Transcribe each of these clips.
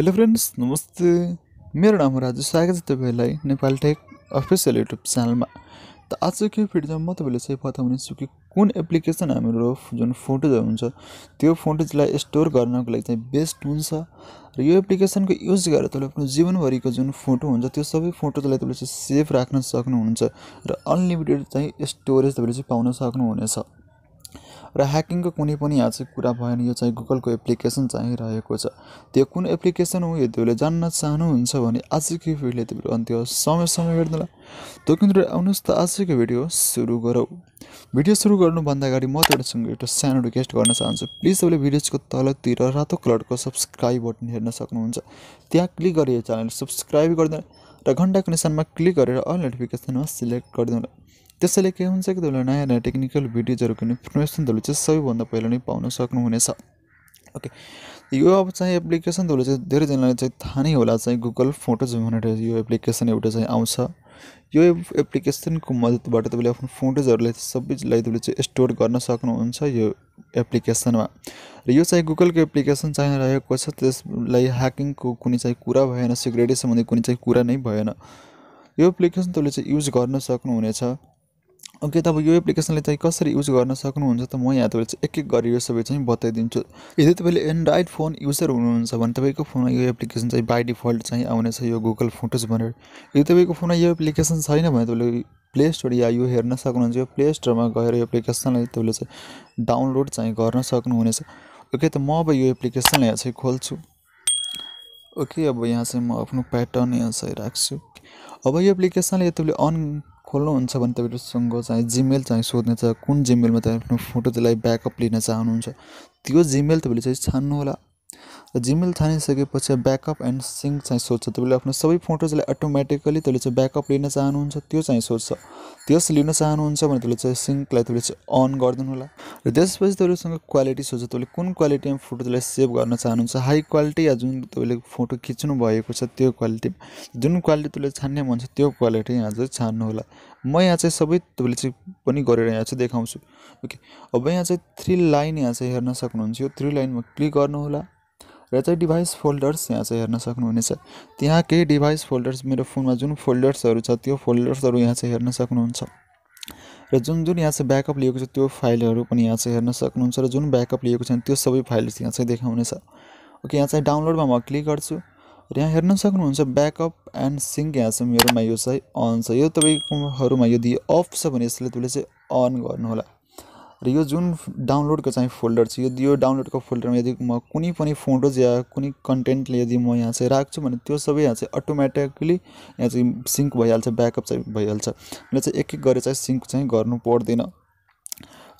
hello friends नमस्ते मेरो नाम हो राजु स्वागत छ तपाईँहरूलाई नेपाल टेक अफिसियल युट्युब च्यानलमा त आजको भिडियोमा म तपाईँले चाहिँ छु कि कुन एप्लिकेसन हाम्रो जुन फोटोजहरू हुन्छ त्यो फोटोजलाई स्टोर गर्नको लागि चाहिँ बेस्ट हुन्छ र यो एप्लिकेसनको युज गरेर तपाईँले आफ्नो जीवनभरिको जुन फोटो हुन्छ त्यो सबै फोटोजलाई तपाईँले चाहिँ सेफ राख्न सक्नुहुन्छ र अनलिमिटेड चाहिँ स्टोरेज तपाईँले चाहिँ पाउन सक्नुहुनेछ र ह्याकिङको कुनै पनि आज कुरा भएन यो चाहिँ गुगलको एप्लिकेसन चाहिँ रहेको छ त्यो कुन एप्लिकेसन हो यदि उसले जान्न चाहनुहुन्छ भने आजको भिडियोले तिम्रो अन्त्य समय समय हेर्नुला त्यो किन आउनुहोस् त आजको भिडियो सुरु गरौँ भिडियो सुरु गर्नुभन्दा अगाडि म तपाईँसँग एउटा सानो रिक्वेस्ट गर्न चाहन्छु प्लिज तपाईँले भिडियोजको तलतिर रातो कलरको सब्सक्राइब बटन हेर्न सक्नुहुन्छ त्यहाँ क्लिक गरेर यो च्यानल सब्सक्राइब गरिदिनु र घन्टाको निशानमा क्लिक गरेर अल नोटिफिकेसनमा सिलेक्ट गरिदिनु त्यसैले के हुन्छ कि तपाईँले नयाँ नयाँ टेक्निकल भिडियोजहरूको इन्फर्मेसन तपाईँले चाहिँ सबैभन्दा पहिला नै पाउन सक्नुहुनेछ ओके यो अब चाहिँ एप्लिकेसन तपाईँले चाहिँ धेरैजनालाई चाहिँ थाहा नै होला चाहिँ गुगल फोटोज भनेर यो एप्लिकेसन एउटा चाहिँ आउँछ यो एप्लिकेसनको मद्दतबाट तपाईँले आफ्नो फोटोजहरूलाई सबैलाई तपाईँले चाहिँ स्टोर गर्न सक्नुहुन्छ यो एप्लिकेसनमा र यो चाहिँ गुगलको एप्लिकेसन चाहिँ रहेको छ त्यसलाई ह्याकिङको कुनै चाहिँ कुरा भएन सिक्युरिटी सम्बन्धी कुनै चाहिँ कुरा नै भएन यो एप्लिकेसन तपाईँले चाहिँ युज गर्न सक्नुहुनेछ ओके तपाईँ यो एप्लिकेसनले चाहिँ कसरी युज गर्न सक्नुहुन्छ त म यहाँ तपाईँले एक एक गरी यो सबै चाहिँ बताइदिन्छु यदि तपाईँले एन्ड्रोइड फोन युजर हुनुहुन्छ भने तपाईँको फोनमा यो एप्लिकेसन चाहिँ बाई डिफल्ट चाहिँ आउनेछ यो गुगल फोटोज भनेर यदि तपाईँको फोनमा यो एप्लिकेसन छैन भने तपाईँले प्ले स्टोर या यो हेर्न सक्नुहुन्छ यो प्ले स्टोरमा गएर यो एप्लिकेसनलाई तपाईँले चाहिँ डाउनलोड चाहिँ गर्न सक्नुहुनेछ ओके त म अब यो एप्लिकेसनलाई यहाँ चाहिँ खोल्छु ओके अब यहाँ चाहिँ म आफ्नो प्याटर्न यहाँ चाहिँ राख्छु अब यो एप्लिकेसनले तपाईँले अन खोल्नुहुन्छ भने तपाईँसँग चाहिँ जिमेल चाहिँ सोध्ने छ कुन जिमेलमा तपाईँ आफ्नो फोटो त्यसलाई ब्याकअप लिन चाहनुहुन्छ त्यो जिमेल तपाईँले चाहिँ छान्नु होला र जिमेल थानिसकेपछि ब्याकअप एन्ड सिङ्क चाहिँ सोध्छ तपाईँले आफ्नो सबै फोटोजलाई अटोमेटिकली तपाईँले चाहिँ ब्याकअप लिन चाहनुहुन्छ त्यो चाहिँ सोध्छ त्यस लिन चाहनुहुन्छ भने तपाईँले चाहिँ सिङ्कलाई तपाईँले चाहिँ अन गरिदिनु होला र त्यसपछि तपाईँसँग क्वालिटी सोध्छ तपाईँले कुन क्वालिटीमा फोटोजलाई सेभ गर्न चाहनुहुन्छ हाई क्वालिटी या जुन तपाईँले फोटो खिच्नु भएको छ त्यो क्वालिटी जुन क्वालिटी तपाईँले छान्ने मन छ त्यो क्वालिटी यहाँ चाहिँ छान्नु होला म यहाँ चाहिँ सबै तपाईँले चाहिँ पनि गरेर यहाँ चाहिँ देखाउँछु ओके अब यहाँ चाहिँ थ्री लाइन यहाँ चाहिँ हेर्न सक्नुहुन्छ यो थ्री लाइनमा क्लिक गर्नुहोला र चाहिँ डिभाइस फोल्डर्स यहाँ चाहिँ हेर्न सक्नुहुनेछ त्यहाँ केही डिभाइस फोल्डर्स मेरो फोनमा जुन फोल्डर्सहरू छ त्यो फोल्डर्सहरू यहाँ चाहिँ हेर्न सक्नुहुन्छ र जुन जुन यहाँ चाहिँ ब्याकअप लिएको छ त्यो फाइलहरू पनि यहाँ चाहिँ हेर्न सक्नुहुन्छ र जुन ब्याकअप लिएको छ त्यो सबै फाइल्स यहाँ चाहिँ देखाउनेछ ओके यहाँ चाहिँ डाउनलोडमा म क्लिक गर्छु र यहाँ हेर्न सक्नुहुन्छ ब्याकअप एन्ड सिङ्क यहाँ चाहिँ मेरोमा यो चाहिँ अन छ यो तपाईँकोहरूमा यदि अफ छ भने यसले तपाईँले चाहिँ अन गर्नुहोला र यो जुन डाउनलोडको चाहिँ फोल्डर छ यो यो डाउनलोडको फोल्डरमा यदि म कुनै पनि फोटोज या कुनै कन्टेन्टले यदि म यहाँ चाहिँ राख्छु भने त्यो सबै यहाँ चाहिँ अटोमेटिकली यहाँ चाहिँ सिङ्क भइहाल्छ ब्याकअप चाहिँ भइहाल्छ मैले चाहिँ एक एक गरेर चाहिँ सिङ्क चाहिँ गर्नु पर्दैन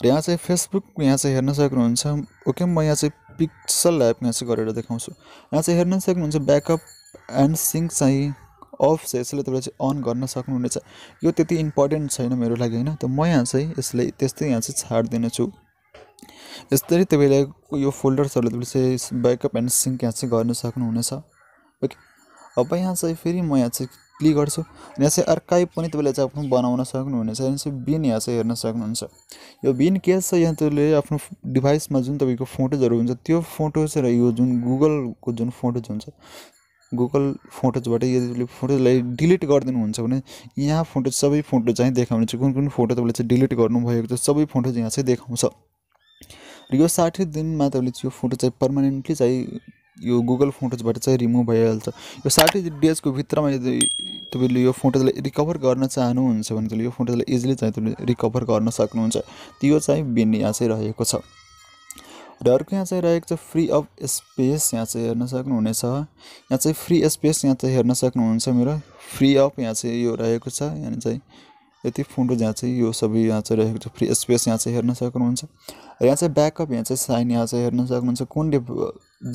र यहाँ चाहिँ फेसबुक यहाँ चाहिँ हेर्न सक्नुहुन्छ ओके म यहाँ चाहिँ पिक्सल एप यहाँ चाहिँ गरेर देखाउँछु यहाँ चाहिँ हेर्न सक्नुहुन्छ ब्याकअप एन्ड सिङ्क चाहिँ अफ छ यसले तपाईँले चाहिँ अन गर्न सक्नुहुनेछ यो त्यति इम्पोर्टेन्ट छैन मेरो लागि होइन त म यहाँ चाहिँ यसलाई त्यस्तै यहाँ चाहिँ छाडिदिनेछु यस्तरी तपाईँले यो फोल्डर्सहरूले तपाईँले चाहिँ ब्याकअप एन्ड सिङ्क यहाँ चाहिँ गर्न सक्नुहुनेछ ओके अब यहाँ चाहिँ फेरि म यहाँ चाहिँ क्लिक गर्छु यहाँ चाहिँ अर्काइभ पनि तपाईँले चाहिँ आफ्नो बनाउन सक्नुहुनेछ यहाँ चाहिँ बिन यहाँ चाहिँ हेर्न सक्नुहुन्छ यो बिन के छ यहाँ तपाईँले आफ्नो डिभाइसमा जुन तपाईँको फोटोजहरू हुन्छ त्यो फोटोज र यो जुन गुगलको जुन फोटोज हुन्छ गुगल फोटोजबाट यदि फोटोजलाई डिलिट गरिदिनुहुन्छ भने यहाँ फोटोज सबै फोटो चाहिँ देखाउने चाहिँ कुन कुन फोटो तपाईँले चाहिँ डिलिट गर्नुभएको छ सबै फोटोज यहाँ चाहिँ देखाउँछ र यो साठी दिनमा तपाईँले यो फोटो चाहिँ पर्मानेन्टली चाहिँ यो गुगल फोटोजबाट चाहिँ रिमुभ भइहाल्छ यो साठी डेजको भित्रमा यदि तपाईँले यो फोटोजलाई रिकभर गर्न चाहनुहुन्छ भने तपाईँले यो फोटोजलाई इजिली चाहिँ तपाईँले रिकभर गर्न सक्नुहुन्छ त्यो चाहिँ बिन यहाँ चाहिँ रहेको छ र अर्को यहाँ चाहिँ रहेको छ फ्री अफ स्पेस यहाँ चाहिँ हेर्न सक्नुहुनेछ यहाँ चाहिँ फ्री स्पेस यहाँ चाहिँ हेर्न सक्नुहुन्छ मेरो फ्री अफ यहाँ चाहिँ यो रहेको छ यहाँ चाहिँ यति फोटो जहाँ चाहिँ यो सबै यहाँ चाहिँ रहेको छ फ्री स्पेस यहाँ चाहिँ हेर्न सक्नुहुन्छ र यहाँ चाहिँ ब्याकअप यहाँ चाहिँ साइन यहाँ चाहिँ हेर्न सक्नुहुन्छ कुन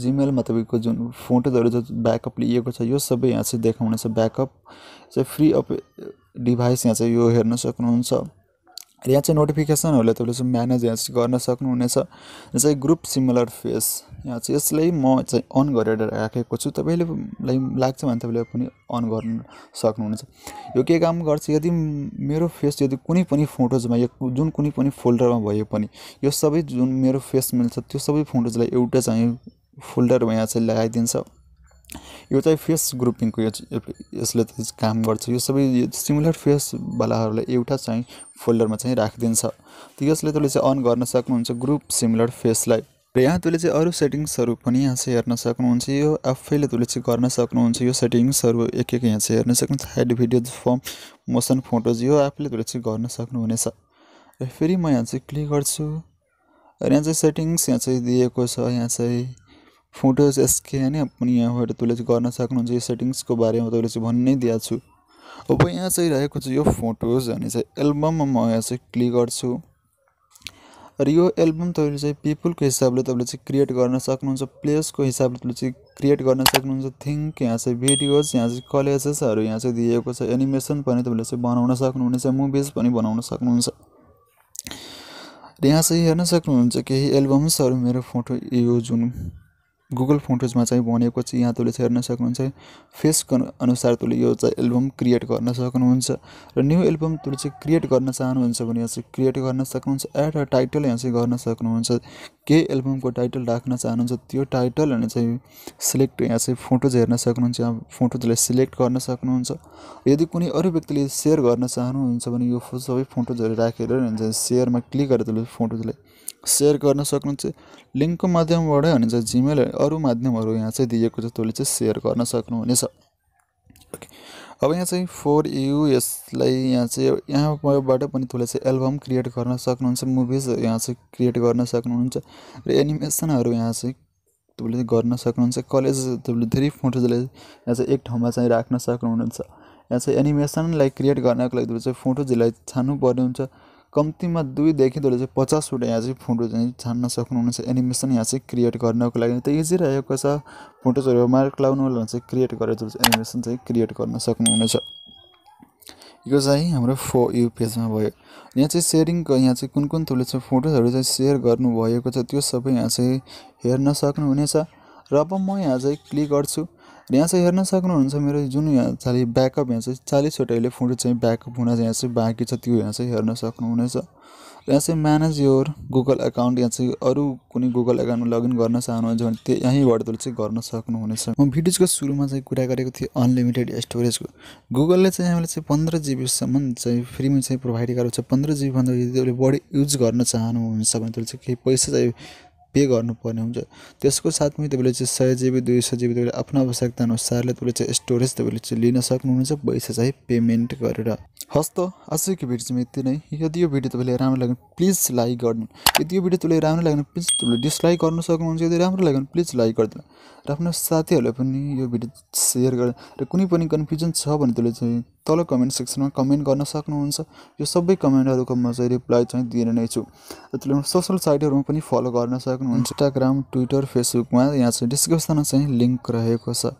जिमेलमा तपाईँको जुन फोटोजहरू जो ब्याकअप लिएको छ यो सबै यहाँ चाहिँ देखाउनेछ ब्याकअप चाहिँ फ्री अफ डिभाइस यहाँ चाहिँ यो हेर्न सक्नुहुन्छ र यहाँ चाहिँ नोटिफिकेसनहरूलाई तपाईँले चाहिँ म्यानेज यहाँ गर्न सक्नुहुनेछ जस्तै ग्रुप सिमिलर फेस यहाँ चाहिँ यसलाई म चाहिँ अन गरेर राखेको छु तपाईँलेलाई लाग्छ भने तपाईँले पनि अन गर्नु सक्नुहुनेछ यो के काम गर्छ यदि मेरो फेस यदि कुनै पनि फोटोजमा या जुन कुनै पनि फोल्डरमा भए पनि यो सबै जुन मेरो फेस मिल्छ त्यो सबै फोटोजलाई एउटा चाहिँ फोल्डरमा यहाँ चाहिँ लगाइदिन्छ यो चाहिँ फेस ग्रुपिङको यो यसले त काम गर्छ यो सबै सिमिलर फेसवालाहरूलाई एउटा चाहिँ फोल्डरमा चाहिँ राखिदिन्छ त्यो यसले तपाईँले चाहिँ अन गर्न सक्नुहुन्छ ग्रुप सिमिलर फेसलाई र यहाँ तपाईँले चाहिँ अरू सेटिङ्सहरू पनि यहाँ चाहिँ हेर्न सक्नुहुन्छ यो आफैले तपाईँले चाहिँ गर्न सक्नुहुन्छ यो सेटिङ्सहरू एक एक यहाँ चाहिँ हेर्न सक्नुहुन्छ hide video from motion photos यो आफैले तपाईँले चाहिँ गर्न सक्नुहुनेछ र फेरि म यहाँ चाहिँ क्लिक गर्छु र यहाँ चाहिँ सेटिङ्स यहाँ चाहिँ दिएको छ यहाँ चाहिँ फोटोज एसके होइन पनि यहाँबाट तपाईँले चाहिँ गर्न सक्नुहुन्छ यो सेटिङ्सको बारेमा तपाईँले चाहिँ भन्नै नै दिएको छु अब यहाँ चाहिँ रहेको छ यो फोटोज भने चाहिँ एल्बममा म यहाँ चाहिँ क्लिक गर्छु र यो एल्बम तपाईँले चाहिँ पिपुलको हिसाबले तपाईँले चाहिँ क्रिएट गर्न सक्नुहुन्छ प्लेसको हिसाबले तपाईँले चाहिँ क्रिएट गर्न सक्नुहुन्छ थिङ्क यहाँ चाहिँ भिडियोज यहाँ चाहिँ कलेजेसहरू यहाँ चाहिँ दिएको छ एनिमेसन पनि तपाईँले चाहिँ बनाउन सक्नुहुनेछ मुभिज पनि बनाउन सक्नुहुन्छ र यहाँ चाहिँ हेर्न सक्नुहुन्छ केही एल्बम्सहरू मेरो फोटो यो जुन गुगल फोटोजमा चाहिँ भनेको चाहिँ यहाँ तपाईँले हेर्न सक्नुहुन्छ फेस अनुसार तपाईँले यो चाहिँ एल्बम क्रिएट गर्न सक्नुहुन्छ र न्यू एल्बम तपाईँले चाहिँ क्रिएट गर्न चाहनुहुन्छ भने यहाँ चाहिँ क्रिएट गर्न सक्नुहुन्छ एड अ टाइटल यहाँ चाहिँ गर्न सक्नुहुन्छ केही एल्बमको टाइटल राख्न चाहनुहुन्छ त्यो टाइटल अनि चाहिँ सिलेक्ट यहाँ चाहिँ फोटोज हेर्न सक्नुहुन्छ यहाँ फोटोजलाई सिलेक्ट गर्न सक्नुहुन्छ यदि कुनै अरू व्यक्तिले सेयर गर्न चाहनुहुन्छ भने यो सबै फोटोजहरू राखेर सेयरमा क्लिक गरेर तपाईँले फोटोजलाई सेयर गर्न सक्नुहुन्छ लिङ्कको माध्यमबाटै अनि चाहिँ जिमेल अरू माध्यमहरू यहाँ चाहिँ दिएको छ तपाईँले चाहिँ सेयर गर्न सक्नुहुनेछ ओके अब यहाँ चाहिँ फोर यु यसलाई यहाँ चाहिँ यहाँबाट पनि तपाईँले चाहिँ एल्बम क्रिएट गर्न सक्नुहुन्छ मुभिज यहाँ चाहिँ क्रिएट गर्न सक्नुहुन्छ र एनिमेसनहरू यहाँ चाहिँ तपाईँले गर्न सक्नुहुन्छ कलेज तपाईँले धेरै फोटोजलाई यहाँ चाहिँ एक ठाउँमा चाहिँ राख्न सक्नुहुन्छ यहाँ चाहिँ एनिमेसनलाई क्रिएट गर्नको लागि तपाईँले चाहिँ फोटोजलाई छान्नु पर्ने हुन्छ कम्तीमा दुईदेखि तपाईँले चाहिँ पचासवटा यहाँ चाहिँ फोटो चाहिँ छान्न सक्नुहुनेछ एनिमेसन यहाँ चाहिँ क्रिएट गर्नको लागि त इजी रहेको छ मार्क फोटोजहरू लगाउनु क्लाउनुलाई चाहिँ क्रिएट गरेर चाहिँ एनिमेसन चाहिँ क्रिएट गर्न सक्नुहुनेछ यो चाहिँ हाम्रो फो यु पेजमा भयो यहाँ चाहिँ सेयरिङको यहाँ चाहिँ कुन कुन थुले चाहिँ फोटोजहरू चाहिँ सेयर गर्नुभएको छ त्यो सबै यहाँ चाहिँ हेर्न सक्नुहुनेछ र अब म यहाँ चाहिँ क्लिक गर्छु र यहाँ चाहिँ हेर्न सक्नुहुन्छ मेरो जुन यहाँ चालि ब्याकअप यहाँ चाहिँ चालिसवटा अहिले फोटो चाहिँ ब्याकअप हुन चाहिँ यहाँ चाहिँ बाँकी छ त्यो यहाँ चाहिँ हेर्न सक्नुहुनेछ र यहाँ चाहिँ म्यानेज योर गुगल एकाउन्ट यहाँ चाहिँ अरू कुनै गुगल एकाउन्टमा लगइन गर्न चाहनुहुन्छ भने त्यो यहीँबाट तपाईँले चाहिँ गर्न सक्नुहुनेछ म भिडियोजको सुरुमा चाहिँ कुरा गरेको थिएँ अनलिमिटेड स्टोरेजको गुगलले चाहिँ हामीलाई चाहिँ पन्ध्र जिबीसम्म चाहिँ फ्रीमा चाहिँ प्रोभाइड गरेको छ पन्ध्र जिबीभन्दा यदि तपाईँले बढी युज गर्न चाहनुहुन्छ भने तपाईँले चाहिँ केही पैसा चाहिँ पे गर्नुपर्ने हुन्छ त्यसको साथमै तपाईँले चाहिँ सय जिबी दुई सय जिबी तपाईँले आफ्नो आवश्यकता अनुसारले तपाईँले चाहिँ स्टोरेज तपाईँले चाहिँ लिन सक्नुहुन्छ पैसा चाहिँ पेमेन्ट गरेर हस् त आजको भिडियो चाहिँ यति नै यदि यो भिडियो तपाईँले राम्रो लाग्यो प्लिज लाइक गर्नु यदि यो भिडियो तपाईँले राम्रो लाग्यो प्लिज तपाईँले डिसलाइक गर्न सक्नुहुन्छ यदि राम्रो लाग्यो भने प्लिज लाइक गरिदिनु र आफ्नो साथीहरूलाई पनि यो भिडियो सेयर गर्नु र कुनै पनि कन्फ्युजन छ भने तपाईँले चाहिँ तल कमेन्ट सेक्सनमा कमेन्ट गर्न सक्नुहुन्छ यो सबै कमेन्टहरूको म चाहिँ रिप्लाई चाहिँ दिने नै छु त्यसले सोसल साइटहरूमा पनि फलो गर्न सक्नुहुन्छ इन्स्टाग्राम ट्विटर फेसबुकमा यहाँ चाहिँ डिस्क्रिप्सनमा चाहिँ लिङ्क रहेको छ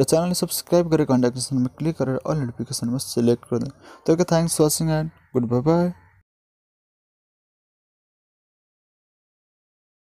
र च्यानलले सब्सक्राइब गरेर कन्ट्याक्टमा क्लिक गरेर अल नोटिफिकेसनमा सेलेक्ट गरिदिनु तपाईँको thanks watching and good bye by